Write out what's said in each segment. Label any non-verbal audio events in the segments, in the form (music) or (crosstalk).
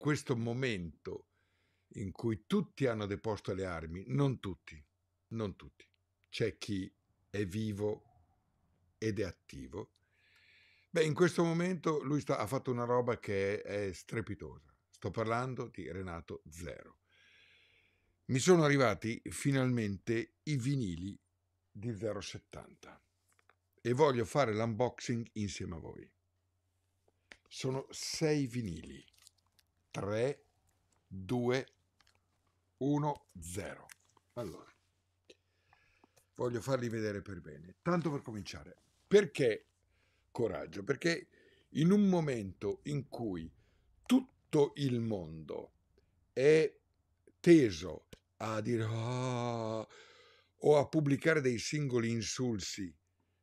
questo momento in cui tutti hanno deposto le armi, non tutti, non tutti. C'è chi è vivo ed è attivo. Beh, in questo momento lui sta, ha fatto una roba che è, è strepitosa. Sto parlando di Renato Zero. Mi sono arrivati finalmente i vinili di 070 e voglio fare l'unboxing insieme a voi. Sono sei vinili 3, 2, 1, 0. Allora, voglio farli vedere per bene. Tanto per cominciare, perché coraggio? Perché in un momento in cui tutto il mondo è teso a dire oh, o a pubblicare dei singoli insulsi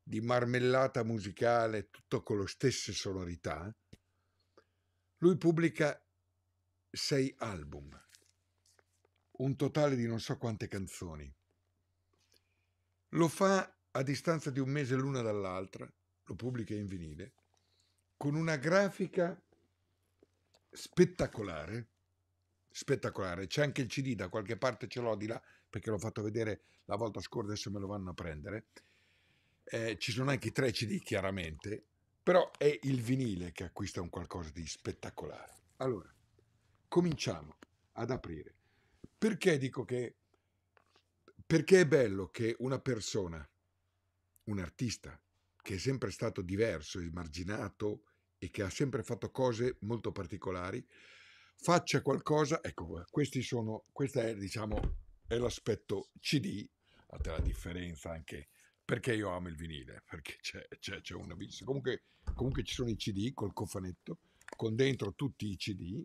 di marmellata musicale, tutto con le stesse sonorità, lui pubblica sei album, un totale di non so quante canzoni. Lo fa a distanza di un mese l'una dall'altra, lo pubblica in vinile, con una grafica spettacolare, spettacolare. C'è anche il CD da qualche parte, ce l'ho di là perché l'ho fatto vedere la volta scorsa, adesso me lo vanno a prendere. Eh, ci sono anche i tre CD chiaramente, però è il vinile che acquista un qualcosa di spettacolare. Allora, cominciamo ad aprire. Perché dico che... Perché è bello che una persona, un artista, che è sempre stato diverso, smarginato e che ha sempre fatto cose molto particolari, faccia qualcosa, ecco, questi sono, questo è, diciamo, è l'aspetto CD, a te la differenza anche perché io amo il vinile, perché c'è, c'è, c'è una comunque, comunque ci sono i CD col cofanetto, con dentro tutti i CD,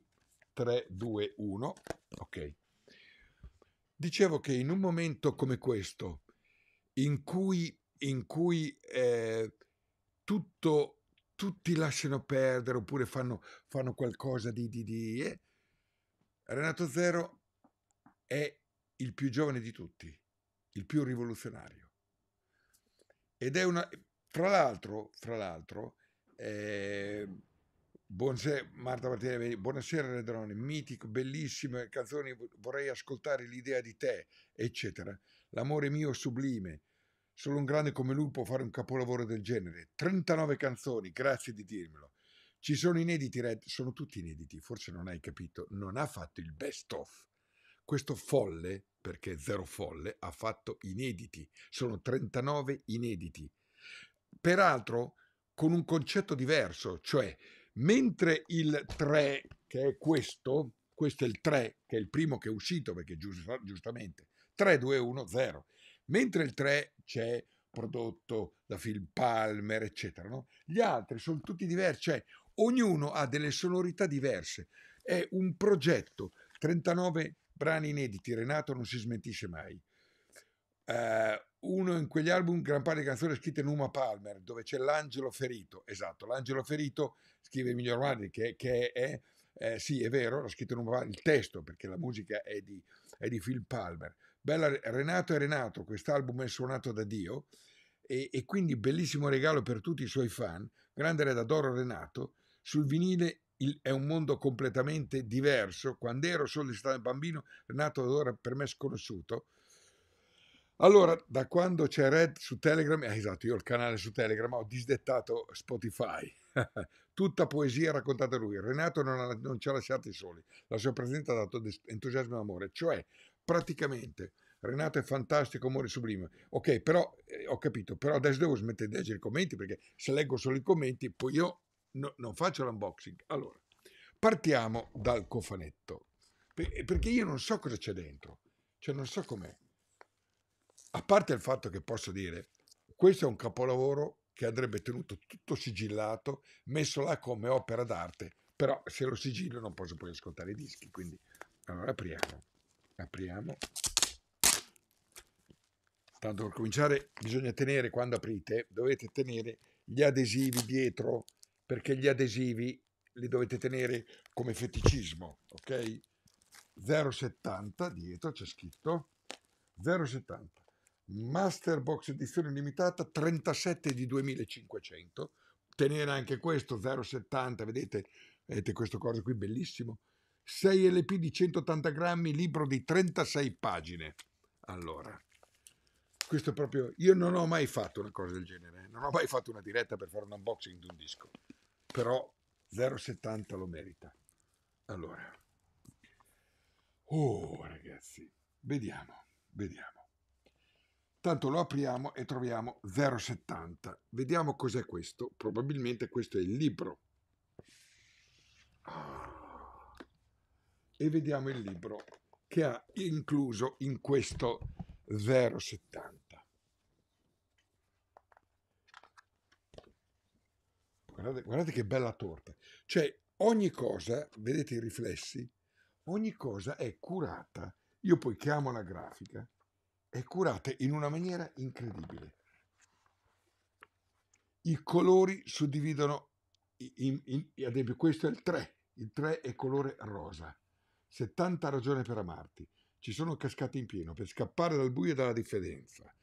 3, 2, 1. Ok. Dicevo che in un momento come questo, in cui, in cui eh, tutto, tutti lasciano perdere oppure fanno, fanno qualcosa di... di, di eh, Renato Zero è il più giovane di tutti, il più rivoluzionario. Ed è una... Fra l'altro, fra l'altro, eh, Buonasera Marta Martinelli, buonasera Redrone, mitico, bellissime canzoni, vorrei ascoltare l'idea di te, eccetera. L'amore mio sublime, solo un grande come lui può fare un capolavoro del genere. 39 canzoni, grazie di dirmelo. Ci sono inediti, Red, sono tutti inediti, forse non hai capito, non ha fatto il best of. Questo folle, perché zero folle, ha fatto inediti, sono 39 inediti. Peraltro con un concetto diverso, cioè mentre il 3, che è questo, questo è il 3, che è il primo che è uscito, perché giusta, giustamente, 3, 2, 1, 0, mentre il 3 c'è prodotto da Phil Palmer, eccetera, no? Gli altri sono tutti diversi, cioè ognuno ha delle sonorità diverse, è un progetto, 39 brani inediti, Renato non si smentisce mai, eh, uno in quegli album, gran parte di canzoni scritte in Uma Palmer, dove c'è l'angelo ferito. Esatto, l'angelo ferito scrive Emilio Romagna, che, che è, eh, sì, è vero, l'ha scritto in Uma Palmer, il testo, perché la musica è di, è di Phil Palmer. Bella, Renato è Renato, quest'album è suonato da Dio, e, e quindi bellissimo regalo per tutti i suoi fan, grande redadoro Renato, sul vinile il, è un mondo completamente diverso. Quando ero solo di stato bambino, Renato allora per me sconosciuto, allora, da quando c'è Red su Telegram, eh, esatto, io ho il canale su Telegram, ho disdettato Spotify. (laughs) Tutta poesia raccontata da lui. Renato non, ha, non ci ha lasciati soli. La sua presenza ha dato entusiasmo e amore. Cioè, praticamente, Renato è fantastico, amore sublime. Ok, però, eh, ho capito, però adesso devo smettere di leggere i commenti perché se leggo solo i commenti, poi io no, non faccio l'unboxing. Allora, partiamo dal cofanetto. Perché io non so cosa c'è dentro. Cioè, non so com'è a parte il fatto che posso dire, questo è un capolavoro che andrebbe tenuto tutto sigillato, messo là come opera d'arte, però se lo sigillo non posso poi ascoltare i dischi, quindi allora apriamo, apriamo. Tanto per cominciare bisogna tenere, quando aprite, dovete tenere gli adesivi dietro, perché gli adesivi li dovete tenere come feticismo, ok? 0,70 dietro c'è scritto 0,70 Master Box edizione limitata 37 di 2500, tenere anche questo 0,70, vedete, vedete questo coso qui bellissimo, 6 LP di 180 grammi, libro di 36 pagine. Allora, questo è proprio, io non ho mai fatto una cosa del genere, eh. non ho mai fatto una diretta per fare un unboxing di un disco, però 0,70 lo merita. Allora, oh ragazzi, vediamo, vediamo. Tanto lo apriamo e troviamo 0,70. Vediamo cos'è questo. Probabilmente questo è il libro. E vediamo il libro che ha incluso in questo 0,70. Guardate, guardate, che bella torta. Cioè, ogni cosa, vedete i riflessi, ogni cosa è curata. Io poi chiamo la grafica e curate in una maniera incredibile. I colori suddividono, in, in, in, ad esempio questo è il 3, il 3 è colore rosa. 70 ragioni per amarti. Ci sono cascate in pieno per scappare dal buio e dalla diffidenza.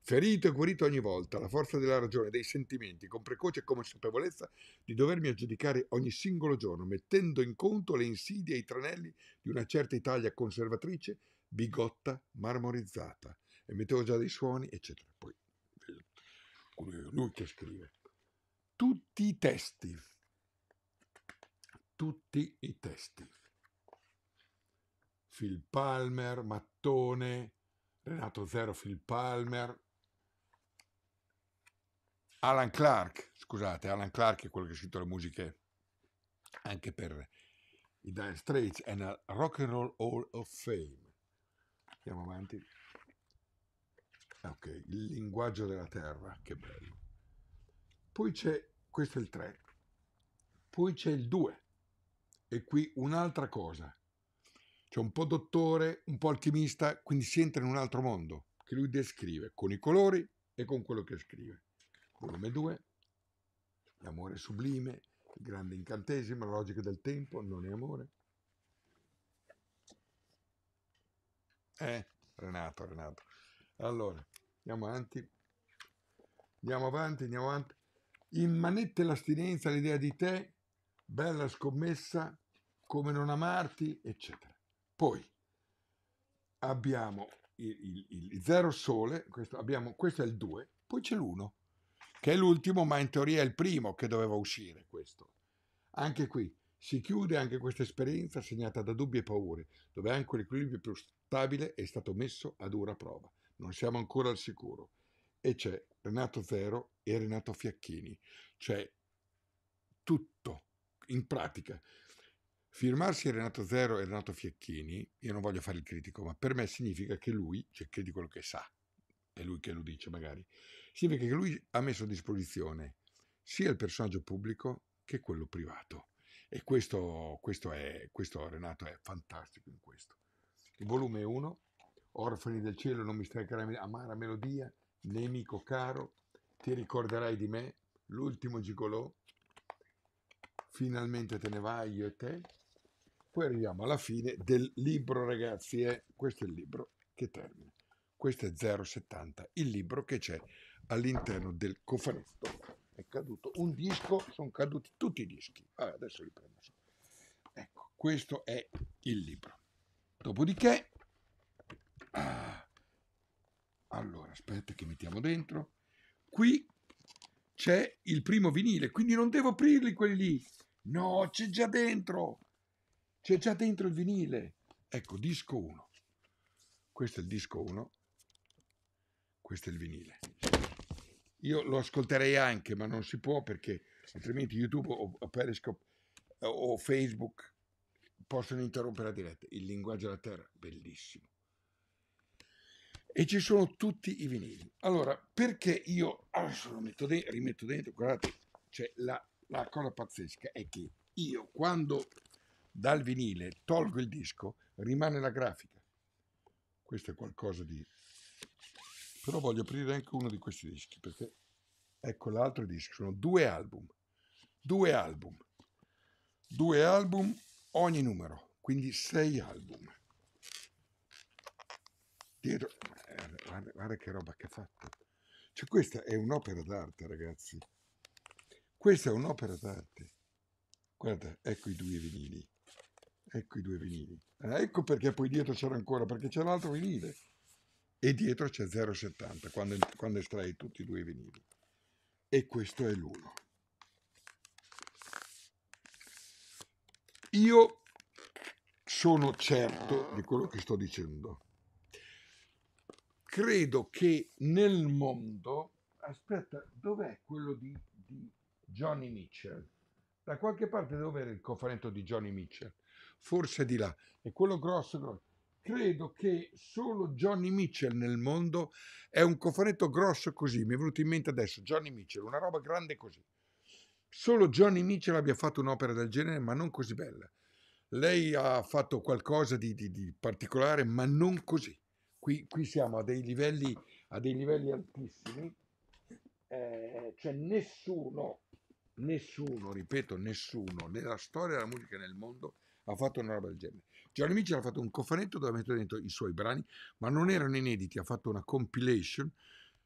Ferito e guarito ogni volta, la forza della ragione, dei sentimenti, con precoce consapevolezza di dovermi aggiudicare ogni singolo giorno, mettendo in conto le insidie e i tranelli di una certa Italia conservatrice bigotta marmorizzata e mettevo già dei suoni, eccetera. Poi lui che scrive. Tutti i testi, tutti i testi. Phil Palmer, Mattone, Renato Zero, Phil Palmer, Alan Clark, scusate, Alan Clark è quello che ha scritto le musiche anche per i Dire Straits, and nel Rock and Roll Hall of Fame Andiamo avanti. Ah, ok, il linguaggio della terra, che bello. Poi c'è, questo è il 3, poi c'è il 2. E qui un'altra cosa. C'è un po' dottore, un po' alchimista, quindi si entra in un altro mondo che lui descrive con i colori e con quello che scrive. Volume 2, l'amore sublime, il grande incantesimo, la logica del tempo, non è amore. Eh, Renato, Renato. Allora, andiamo avanti. Andiamo avanti, andiamo avanti. Immanette l'astinenza, l'idea di te, bella scommessa, come non amarti, eccetera. Poi abbiamo il, il, il zero sole, questo, abbiamo, questo è il 2, poi c'è l'uno, che è l'ultimo, ma in teoria è il primo che doveva uscire questo. Anche qui, si chiude anche questa esperienza segnata da dubbi e paure, dove anche l'equilibrio più stabile è stato messo a dura prova. Non siamo ancora al sicuro. E c'è Renato Zero e Renato Fiacchini. C'è tutto, in pratica. Firmarsi Renato Zero e Renato Fiacchini, io non voglio fare il critico, ma per me significa che lui, cioè che di quello che sa, è lui che lo dice magari, significa che lui ha messo a disposizione sia il personaggio pubblico che quello privato. E questo, questo, è, questo Renato è fantastico in questo. Il volume 1, Orfani del cielo, non mi stancherai amara melodia, nemico caro, ti ricorderai di me, l'ultimo gigolò, finalmente te ne vai io e te. Poi arriviamo alla fine del libro, ragazzi, eh? questo è il libro che termina. Questo è 070, il libro che c'è all'interno del cofanetto è caduto un disco, sono caduti tutti i dischi. Allora, adesso li prendo Ecco, questo è il libro. Dopodiché, ah, allora aspetta che mettiamo dentro. Qui c'è il primo vinile, quindi non devo aprirli quelli lì. No, c'è già dentro. C'è già dentro il vinile. Ecco, disco 1. Questo è il disco 1. Questo è il vinile. Io lo ascolterei anche, ma non si può perché altrimenti YouTube o Periscope eh, o Facebook possono interrompere la diretta. Il linguaggio della terra, bellissimo. E ci sono tutti i vinili. Allora, perché io adesso lo metto dentro, rimetto dentro, guardate, cioè la, la cosa pazzesca è che io quando dal vinile tolgo il disco, rimane la grafica. Questo è qualcosa di però voglio aprire anche uno di questi dischi, perché ecco l'altro disco, sono due album, due album, due album ogni numero, quindi sei album. Dietro, eh, guarda, guarda che roba che ha fatto. Cioè questa è un'opera d'arte, ragazzi. Questa è un'opera d'arte. Guarda, ecco i due vinili. Ecco i due vinili. ecco perché poi dietro c'era ancora, perché c'è l'altro vinile e dietro c'è 0,70 quando, quando estrai tutti e due i vinili. E questo è l'1. Io sono certo di quello che sto dicendo. Credo che nel mondo... Aspetta, dov'è quello di, di Johnny Mitchell? Da qualche parte dove era il cofanetto di Johnny Mitchell? Forse di là. È quello grosso, grosso credo che solo Johnny Mitchell nel mondo è un cofanetto grosso così. Mi è venuto in mente adesso Johnny Mitchell, una roba grande così. Solo Johnny Mitchell abbia fatto un'opera del genere, ma non così bella. Lei ha fatto qualcosa di, di, di particolare, ma non così. Qui, qui siamo a dei livelli, a dei livelli altissimi. Eh, cioè nessuno, nessuno, ripeto, nessuno nella storia della musica nel mondo ha fatto una roba del genere. Gianni Mitchell ha fatto un cofanetto dove ha messo dentro i suoi brani, ma non erano inediti, ha fatto una compilation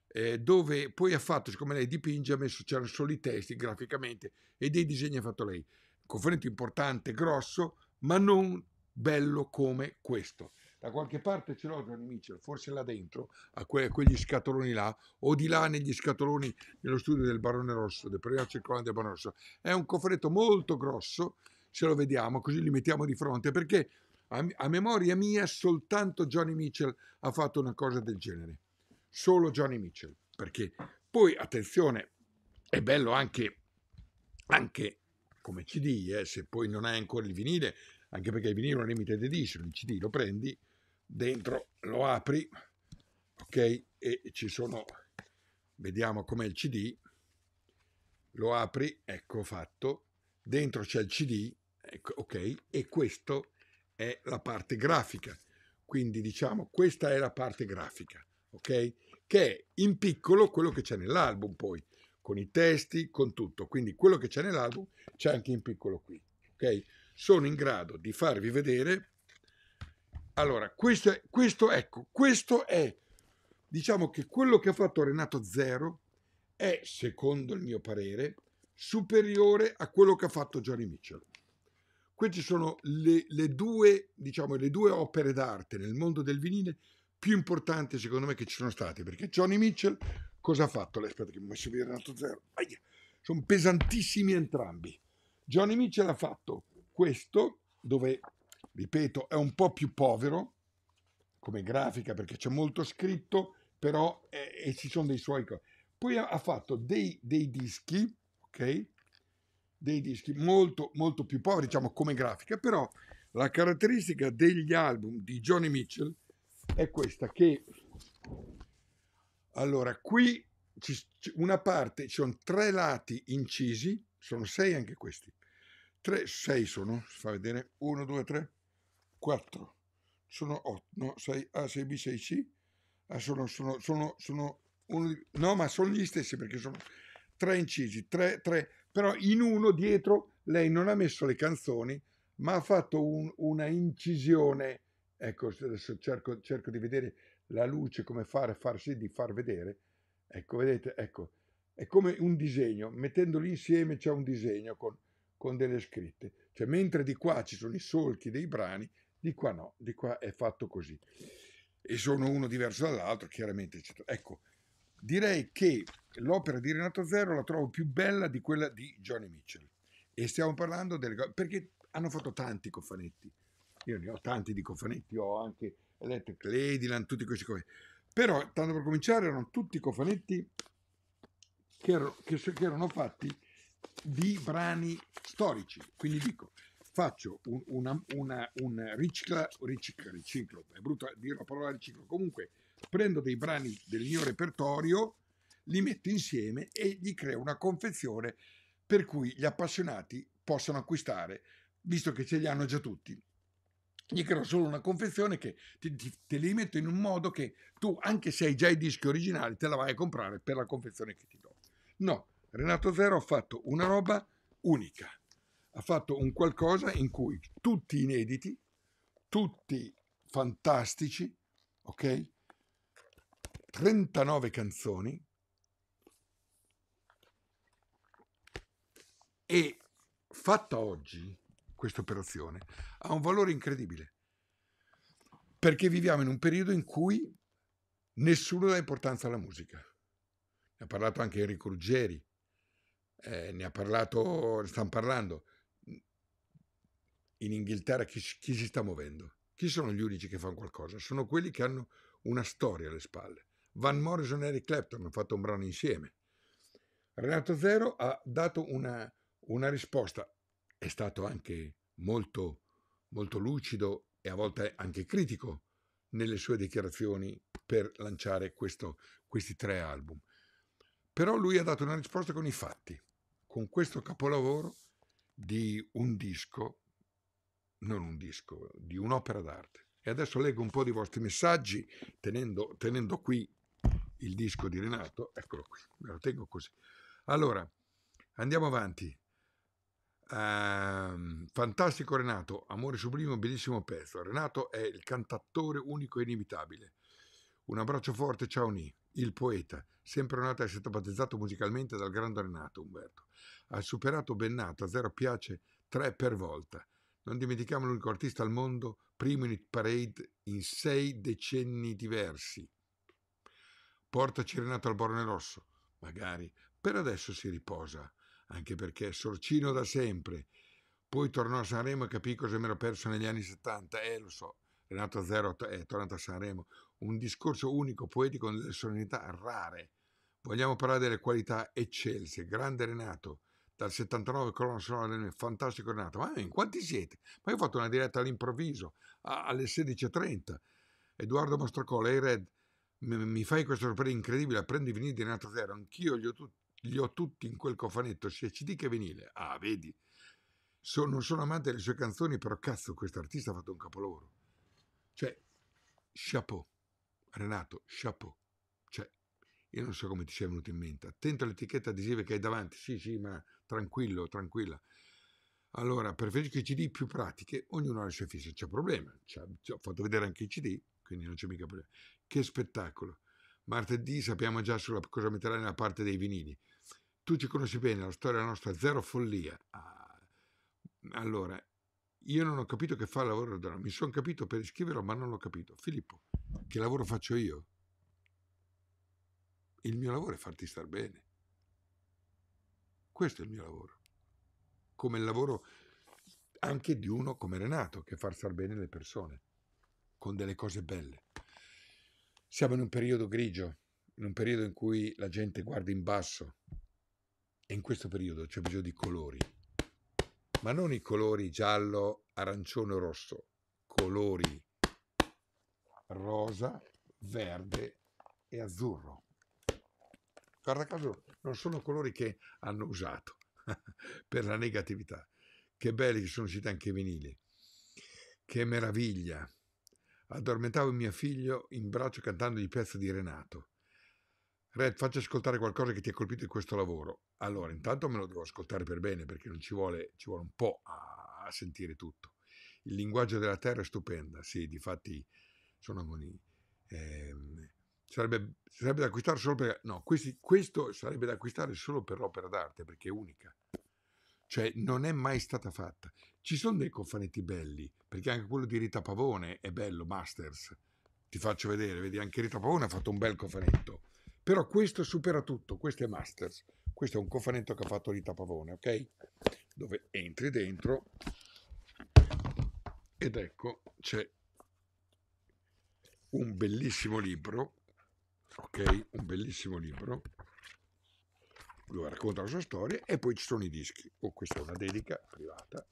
eh, dove poi ha fatto, siccome lei dipinge, ha messo, c'erano solo i testi graficamente e dei disegni ha fatto lei. Cofanetto importante, grosso, ma non bello come questo. Da qualche parte ce l'ho Johnny Mitchell, forse là dentro, a, que- a, quegli scatoloni là, o di là negli scatoloni nello studio del Barone Rosso, del premio circolante del Barone Rosso. È un cofanetto molto grosso, se lo vediamo, così li mettiamo di fronte, perché a, a memoria mia soltanto Johnny Mitchell ha fatto una cosa del genere. Solo Johnny Mitchell. Perché poi, attenzione, è bello anche, anche come CD, eh, se poi non hai ancora il vinile, anche perché il vinile è una limited edition, il CD lo prendi, dentro lo apri, ok, e ci sono, vediamo com'è il CD, lo apri, ecco fatto, dentro c'è il CD, ecco, ok, e questo è è la parte grafica. Quindi diciamo questa è la parte grafica, ok? Che è in piccolo quello che c'è nell'album poi, con i testi, con tutto. Quindi quello che c'è nell'album c'è anche in piccolo qui, ok? Sono in grado di farvi vedere. Allora, questo, è, questo ecco, questo è, diciamo che quello che ha fatto Renato Zero è, secondo il mio parere, superiore a quello che ha fatto Johnny Mitchell. Queste sono le, le, due, diciamo, le due opere d'arte nel mondo del vinile più importanti secondo me che ci sono state, perché Johnny Mitchell cosa ha fatto? Aspetta che mi ho messo via Renato Zero. Aia. Sono pesantissimi entrambi. Johnny Mitchell ha fatto questo, dove, ripeto, è un po' più povero come grafica perché c'è molto scritto, però eh, e ci sono dei suoi... Poi ha fatto dei, dei dischi, ok? dei dischi molto, molto più poveri, diciamo come grafica, però la caratteristica degli album di Johnny Mitchell è questa che allora qui ci, una parte ci sono tre lati incisi sono sei anche questi tre sei sono si fa vedere 1 2 3 4 sono 8 no 6 a 6 b 6 c ah, sono sono sono sono uno, no ma sono gli stessi perché sono tre incisi tre tre però in uno dietro lei non ha messo le canzoni, ma ha fatto un, una incisione. Ecco, adesso cerco, cerco, di vedere la luce, come fare, farsi di far vedere. Ecco, vedete, ecco, è come un disegno, mettendoli insieme c'è un disegno con, con delle scritte. Cioè, mentre di qua ci sono i solchi dei brani, di qua no, di qua è fatto così. E sono uno diverso dall'altro, chiaramente. Ecco, direi che l'opera di Renato Zero la trovo più bella di quella di Johnny Mitchell. E stiamo parlando delle cose. perché hanno fatto tanti cofanetti. Io ne ho tanti di cofanetti, ho anche Electric Ladyland, tutti questi cofanetti. Però, tanto per cominciare, erano tutti cofanetti che erano, che, che erano fatti di brani storici. Quindi dico, faccio un, una, una, un ricicla, riciclo, riciclo, è brutto dire la parola riciclo, comunque prendo dei brani del mio repertorio, li metto insieme e gli creo una confezione per cui gli appassionati possono acquistare, visto che ce li hanno già tutti. Gli creo solo una confezione che ti, ti, te li metto in un modo che tu, anche se hai già i dischi originali, te la vai a comprare per la confezione che ti do. No, Renato Zero ha fatto una roba unica. Ha fatto un qualcosa in cui tutti inediti, tutti fantastici, ok? 39 canzoni e fatta oggi questa operazione ha un valore incredibile perché viviamo in un periodo in cui nessuno dà importanza alla musica. Ne ha parlato anche Enrico Ruggeri, eh, ne ha parlato, stanno parlando. In Inghilterra chi, chi si sta muovendo? Chi sono gli unici che fanno qualcosa? Sono quelli che hanno una storia alle spalle. Van Morrison e Eric Clapton hanno fatto un brano insieme. Renato Zero ha dato una, una risposta, è stato anche molto, molto lucido e a volte anche critico nelle sue dichiarazioni per lanciare questo, questi tre album. Però lui ha dato una risposta con i fatti, con questo capolavoro di un disco, non un disco, di un'opera d'arte. E adesso leggo un po' di vostri messaggi tenendo, tenendo qui il disco di Renato, eccolo qui, me lo tengo così. Allora, andiamo avanti. Uh, fantastico Renato, amore sublime, bellissimo pezzo. Renato è il cantattore unico e inimitabile. Un abbraccio forte, ciao Ni, il poeta, sempre nato e stato battezzato musicalmente dal grande Renato Umberto. Ha superato Bennato a zero piace tre per volta. Non dimentichiamo l'unico artista al mondo primo in hit parade in sei decenni diversi. Portaci Renato al Borne Rosso, magari. Per adesso si riposa, anche perché è sorcino da sempre. Poi tornò a Sanremo e capì cosa mi ero perso negli anni 70. Eh, lo so, Renato Zero è eh, tornato a Sanremo. Un discorso unico, poetico, con delle sonorità rare. Vogliamo parlare delle qualità eccelse. Grande Renato, dal 79 colonna sonora del mio fantastico Renato. Ma eh, in quanti siete? Ma io ho fatto una diretta all'improvviso, alle 16.30. Edoardo Mastrocola, Hey Red, mi fai questa sorpresa incredibile, prendi i vinili di Renato Zero, anch'io li ho, tu- li ho tutti in quel cofanetto, sia CD che vinile. Ah, vedi, so, non sono amante delle sue canzoni, però cazzo, questo artista ha fatto un capolavoro. Cioè, chapeau, Renato, chapeau. Cioè, io non so come ti sia venuto in mente. Attento all'etichetta adesiva che hai davanti, sì, sì, ma tranquillo, tranquilla. Allora, preferisco i CD più pratiche, ognuno ha le sue fisse, c'è problema. C'è, ho fatto vedere anche i CD, quindi non c'è mica problema. Che spettacolo! Martedì sappiamo già sulla, cosa metterà nella parte dei vinili. Tu ci conosci bene, la storia nostra, zero follia. Ah. Allora, io non ho capito che fa il lavoro mi sono capito per iscriverlo, ma non l'ho capito. Filippo, che lavoro faccio io? Il mio lavoro è farti star bene. Questo è il mio lavoro. Come il lavoro anche di uno come Renato, che far star bene le persone con delle cose belle. Siamo in un periodo grigio, in un periodo in cui la gente guarda in basso e in questo periodo c'è bisogno di colori, ma non i colori giallo, arancione o rosso, colori rosa, verde e azzurro. Guarda caso, non sono colori che hanno usato (laughs) per la negatività. Che belli che sono usciti anche i vinili. Che meraviglia. Addormentavo mio figlio in braccio cantando cantandogli pezzi di Renato. Red, faccio ascoltare qualcosa che ti ha colpito in questo lavoro. Allora, intanto me lo devo ascoltare per bene perché non ci vuole, ci vuole un po' a, a sentire tutto. Il linguaggio della terra è stupenda, sì, di fatti sono con eh, sarebbe, sarebbe, da acquistare solo per... No, questi, questo sarebbe da acquistare solo per l'opera d'arte perché è unica. Cioè non è mai stata fatta. Ci sono dei cofanetti belli, perché anche quello di Rita Pavone è bello, Masters. Ti faccio vedere, vedi, anche Rita Pavone ha fatto un bel cofanetto. Però questo supera tutto, questo è Masters. Questo è un cofanetto che ha fatto Rita Pavone, ok? Dove entri dentro ed ecco c'è un bellissimo libro, ok? Un bellissimo libro dove racconta la sua storia e poi ci sono i dischi. Oh, questa è una dedica privata.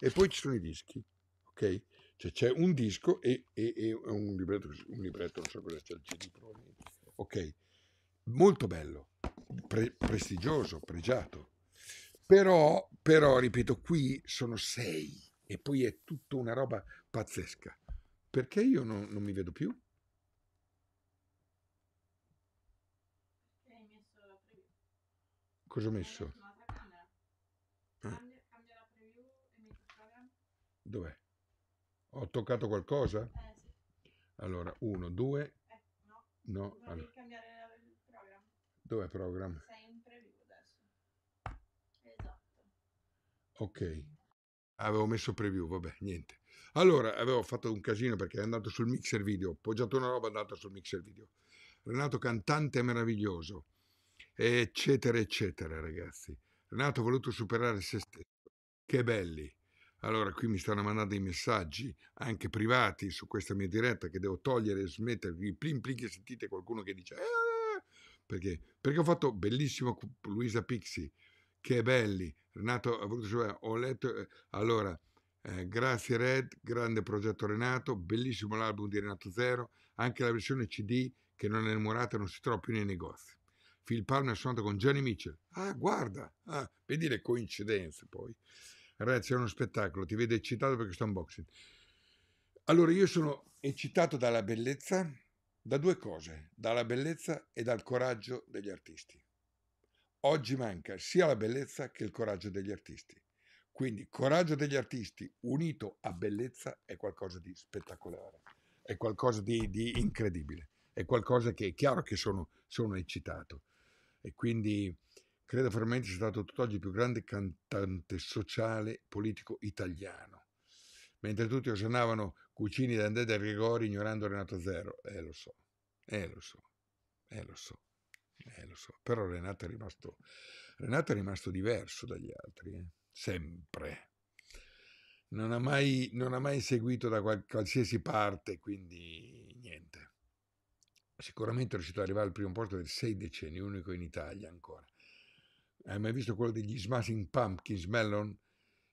E poi ci sono i dischi, ok? Cioè c'è un disco e, e, e un, libretto, un libretto, non so cosa c'è, il CD probabilmente. Ok, molto bello, pre, prestigioso, pregiato. Però, però, ripeto, qui sono sei e poi è tutta una roba pazzesca. Perché io non, non mi vedo più? Cosa ho messo? Dov'è? Ho toccato qualcosa? Eh, sì. Allora, uno, due. Eh, no. No. Vorrei allora. cambiare il programma. Dov'è programma? Sei in preview adesso. Esatto. Ok. Avevo messo preview, vabbè, niente. Allora, avevo fatto un casino perché è andato sul mixer video. Ho appoggiato una roba, è andata sul mixer video. Renato cantante meraviglioso, eccetera, eccetera, ragazzi. Renato ha voluto superare se stesso. Che belli. Allora, qui mi stanno mandando dei messaggi anche privati su questa mia diretta che devo togliere e smettervi. Plin plin che sentite qualcuno che dice eh, perché? Perché ho fatto bellissimo Luisa Pixi, che belli. Renato ha voluto ho letto eh, allora eh, grazie Red, grande progetto Renato, bellissimo l'album di Renato Zero, anche la versione CD che non è murata non si trova più nei negozi. Phil Palmer ha suonato con Johnny Mitchell. Ah, guarda, ah, vedi le coincidenze poi ragazzi è uno spettacolo, ti vedo eccitato perché sto unboxing. Allora io sono eccitato dalla bellezza, da due cose, dalla bellezza e dal coraggio degli artisti. Oggi manca sia la bellezza che il coraggio degli artisti. Quindi coraggio degli artisti unito a bellezza è qualcosa di spettacolare, è qualcosa di, di incredibile, è qualcosa che è chiaro che sono, sono eccitato. E quindi Credo fermamente sia stato tutt'oggi il più grande cantante sociale politico italiano. Mentre tutti osannavano Cucini, D'Andè e Gregori ignorando Renato Zero. Eh lo so, eh lo so, eh lo so, eh lo so. Però Renato è rimasto, Renato è rimasto diverso dagli altri, eh? sempre. Non ha, mai, non ha mai seguito da qualsiasi parte, quindi niente sicuramente è riuscito ad arrivare al primo posto per sei decenni, unico in Italia ancora. Hai mai visto quello degli Smashing Pumpkins, Mellon?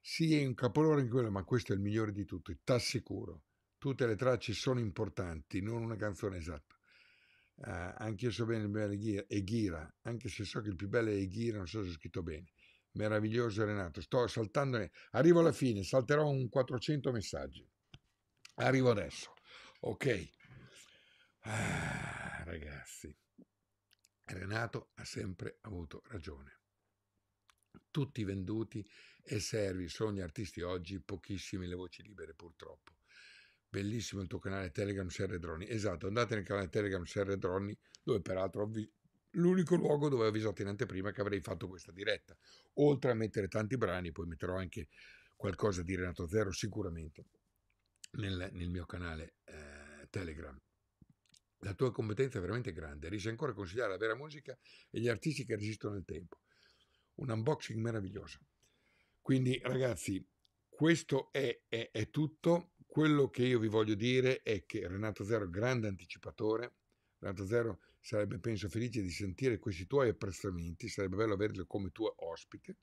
Sì, è un capolavoro in quello, ma questo è il migliore di tutti, t'assicuro. Tutte le tracce sono importanti, non una canzone esatta. Uh, eh, anche io so bene il bello Ghira, anche se so che il più bello è Ghira, non so se ho scritto bene. Meraviglioso Renato, sto saltando, arrivo alla fine, salterò un 400 messaggi. Arrivo adesso. Ok. Ah, ragazzi, Renato ha sempre avuto ragione tutti venduti e servi, sogni, artisti oggi, pochissime le voci libere purtroppo. Bellissimo il tuo canale Telegram Serre Droni. Esatto, andate nel canale Telegram Serre Droni, dove peraltro ho l'unico luogo dove ho avvisato in anteprima che avrei fatto questa diretta. Oltre a mettere tanti brani, poi metterò anche qualcosa di Renato Zero sicuramente nel, nel mio canale eh, Telegram. La tua competenza è veramente grande, riesci ancora a consigliare la vera musica e gli artisti che resistono nel tempo un unboxing meraviglioso. Quindi ragazzi, questo è, è, è, tutto. Quello che io vi voglio dire è che Renato Zero grande anticipatore. Renato Zero sarebbe, penso, felice di sentire questi tuoi apprezzamenti. Sarebbe bello averlo come tuo ospite.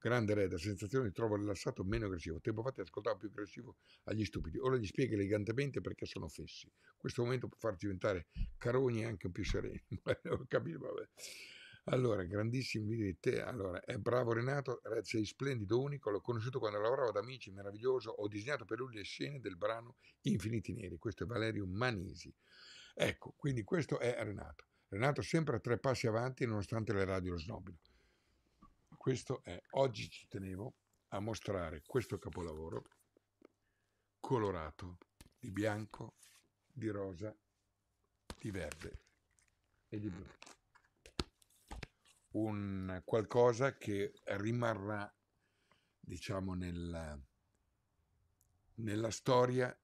Grande re, da sensazione di trovo rilassato meno aggressivo. Tempo fa ti ascoltavo più aggressivo agli stupidi. Ora gli spiega elegantemente perché sono fessi. Questo momento può farti diventare carogne anche più sereni. Ho (laughs) capito, vabbè. Allora, grandissimo video di te. Allora, è bravo Renato, eh, sei splendido, unico. L'ho conosciuto quando lavoravo ad Amici, meraviglioso. Ho disegnato per lui le scene del brano Infiniti Neri. Questo è Valerio Manisi. Ecco, quindi questo è Renato. Renato sempre a tre passi avanti, nonostante le radio lo snobbino. Questo è. Oggi ci tenevo a mostrare questo capolavoro colorato di bianco, di rosa, di verde e di blu un qualcosa che rimarrà, diciamo, nella, nella storia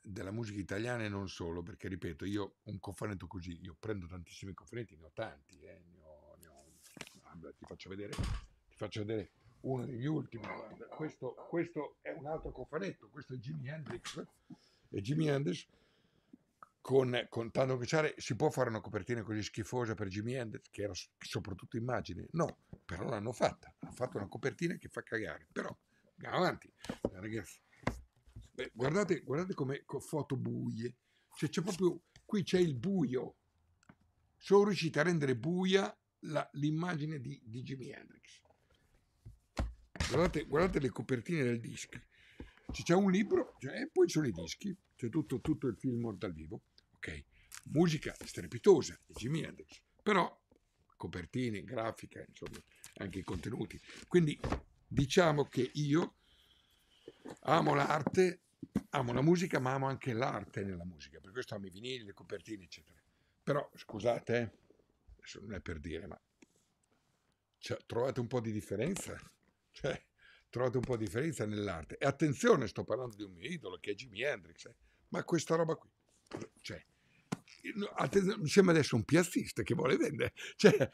della musica italiana e non solo, perché ripeto, io un cofanetto così, io prendo tantissimi cofanetti, ne ho tanti, eh, ne ho, ne ho, guarda, ti faccio vedere, ti faccio vedere uno degli ultimi, questo, questo è un altro cofanetto, questo è Jimi Hendrix, e Jimi Hendrix con, con Tando Cocciare si può fare una copertina così schifosa per Jimi Hendrix, che era soprattutto immagine? No, però l'hanno fatta. Hanno fatto una copertina che fa cagare. Però, andiamo avanti, eh, ragazzi. Beh, guardate, guardate come foto buie. Cioè, c'è proprio, qui c'è il buio. Sono riusciti a rendere buia la, l'immagine di, di Jimi Hendrix. Guardate, guardate, le copertine del disco. C'è un libro cioè, e poi ci sono i dischi, c'è tutto, tutto il film dal vivo ok? Musica strepitosa di Jimi Hendrix, però copertine, grafica, insomma, anche i contenuti. Quindi diciamo che io amo l'arte, amo la musica, ma amo anche l'arte nella musica, per questo amo i vinili, le copertine, eccetera. Però scusate, eh, adesso non è per dire, ma cioè, trovate un po' di differenza, cioè, trovate un po' di differenza nell'arte. E attenzione, sto parlando di un mio idolo che è Jimi Hendrix, eh, ma questa roba qui, cioè, Attenzione, siamo adesso un piazzista che vuole vendere. Cioè,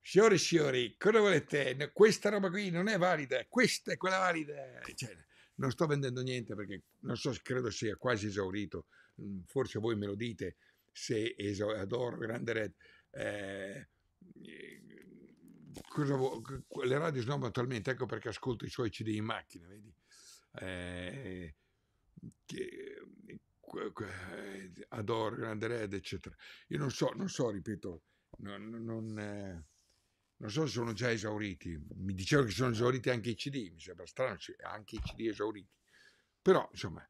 signori e signori, cosa volete? Questa roba qui non è valida, questa è quella valida. Eh, cioè, non sto vendendo niente perché non so, se credo sia quasi esaurito. Mm, forse voi me lo dite se esau- adoro Grande Red. Eh, vo- le radio snob attualmente, ecco perché ascolto i suoi CD in macchina, vedi? Eh, che, adoro Grande Red, eccetera. Io non so, non so, ripeto, non, non, non so se sono già esauriti. Mi dicevano che sono esauriti anche i CD, mi sembra strano, anche i CD esauriti. Però, insomma,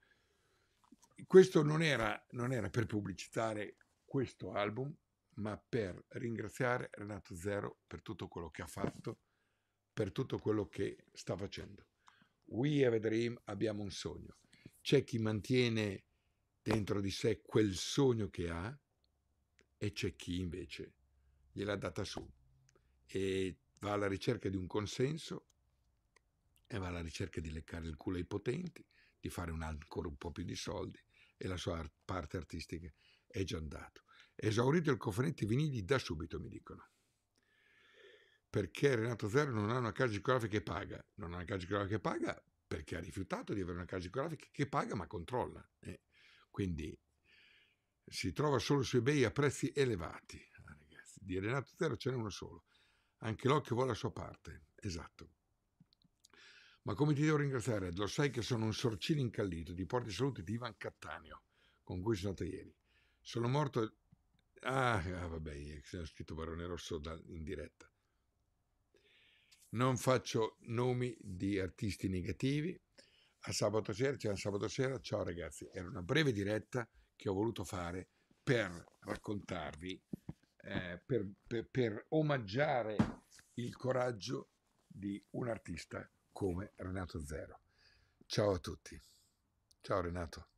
questo non era, non era per pubblicitare questo album, ma per ringraziare Renato Zero per tutto quello che ha fatto, per tutto quello che sta facendo. We have a dream, abbiamo un sogno. C'è chi mantiene dentro di sé quel sogno che ha e c'è chi invece gliel'ha data su e va alla ricerca di un consenso e va alla ricerca di leccare il culo ai potenti, di fare un, ancora un po' più di soldi e la sua art, parte artistica è già andata. Esaurito il cofanetto vinili da subito, mi dicono. Perché Renato Zero non ha una casa discografica che paga? Non ha una casa discografica che paga perché ha rifiutato di avere una casa discografica che paga ma controlla. Eh. Quindi si trova solo su eBay a prezzi elevati. Ah, ragazzi, di Renato Zero ce n'è uno solo. Anche l'occhio vuole la sua parte. Esatto. Ma come ti devo ringraziare? Lo sai che sono un sorcino incallito di porti salute di Ivan Cattaneo, con cui sono stato ieri. Sono morto... Ah, ah vabbè, ho scritto Barone Rosso da, in diretta. Non faccio nomi di artisti negativi, a sabato sera, c'era cioè sabato sera, ciao ragazzi, era una breve diretta che ho voluto fare per raccontarvi, eh, per, per, per omaggiare il coraggio di un artista come Renato Zero. Ciao a tutti. Ciao Renato.